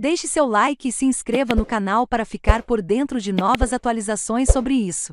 Deixe seu like e se inscreva no canal para ficar por dentro de novas atualizações sobre isso.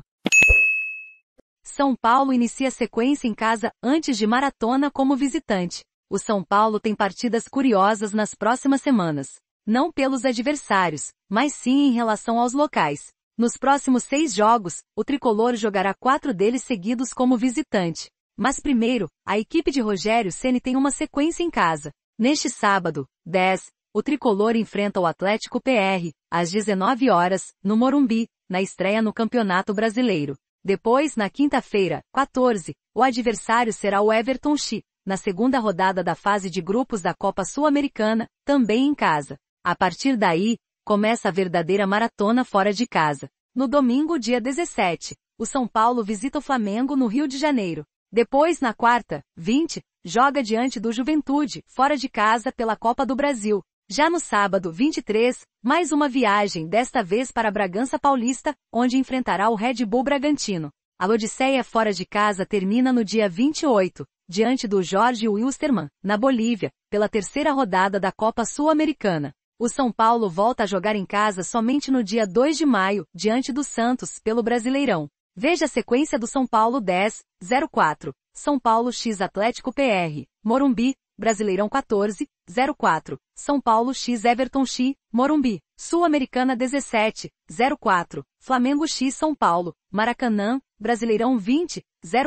São Paulo inicia sequência em casa antes de maratona como visitante. O São Paulo tem partidas curiosas nas próximas semanas. Não pelos adversários, mas sim em relação aos locais. Nos próximos seis jogos, o tricolor jogará quatro deles seguidos como visitante. Mas primeiro, a equipe de Rogério Ceni tem uma sequência em casa. Neste sábado, 10, o tricolor enfrenta o Atlético PR, às 19 horas, no Morumbi, na estreia no Campeonato Brasileiro. Depois, na quinta-feira, 14, o adversário será o Everton Chi, na segunda rodada da fase de grupos da Copa Sul-Americana, também em casa. A partir daí, começa a verdadeira maratona fora de casa. No domingo, dia 17, o São Paulo visita o Flamengo no Rio de Janeiro. Depois, na quarta, 20, joga diante do Juventude, fora de casa pela Copa do Brasil. Já no sábado 23, mais uma viagem, desta vez para Bragança Paulista, onde enfrentará o Red Bull Bragantino. A Odisseia fora de casa termina no dia 28, diante do Jorge Wilstermann, na Bolívia, pela terceira rodada da Copa Sul-Americana. O São Paulo volta a jogar em casa somente no dia 2 de maio, diante do Santos, pelo Brasileirão. Veja a sequência do São Paulo 10, 04, São Paulo X Atlético PR, Morumbi, Brasileirão 14, 04, São Paulo X Everton X, Morumbi, Sul-Americana 17, 04, Flamengo X São Paulo, Maracanã, Brasileirão 20,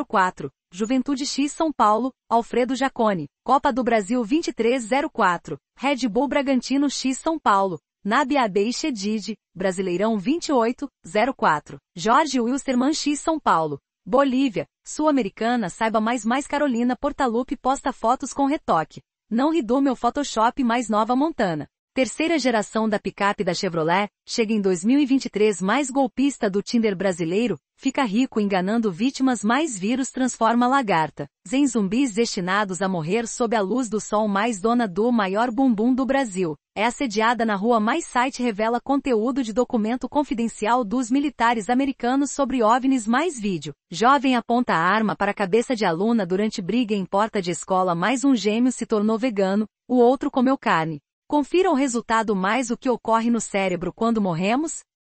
04, Juventude X São Paulo, Alfredo Jacone, Copa do Brasil 23 04 Red Bull Bragantino X São Paulo, Nabi Abei Shedid, Brasileirão 28, 04, Jorge Wilstermann X São Paulo, Bolívia, Sul-Americana saiba mais mais Carolina Portalupe posta fotos com retoque. Não ri do meu Photoshop mais nova Montana. Terceira geração da picape da Chevrolet, chega em 2023 mais golpista do Tinder brasileiro, fica rico enganando vítimas mais vírus transforma lagarta. Zem zumbis destinados a morrer sob a luz do sol mais dona do maior bumbum do Brasil é assediada na rua mais site revela conteúdo de documento confidencial dos militares americanos sobre OVNIs mais vídeo. Jovem aponta arma para cabeça de aluna durante briga em porta de escola mais um gêmeo se tornou vegano, o outro comeu carne. Confira o resultado mais o que ocorre no cérebro quando morremos?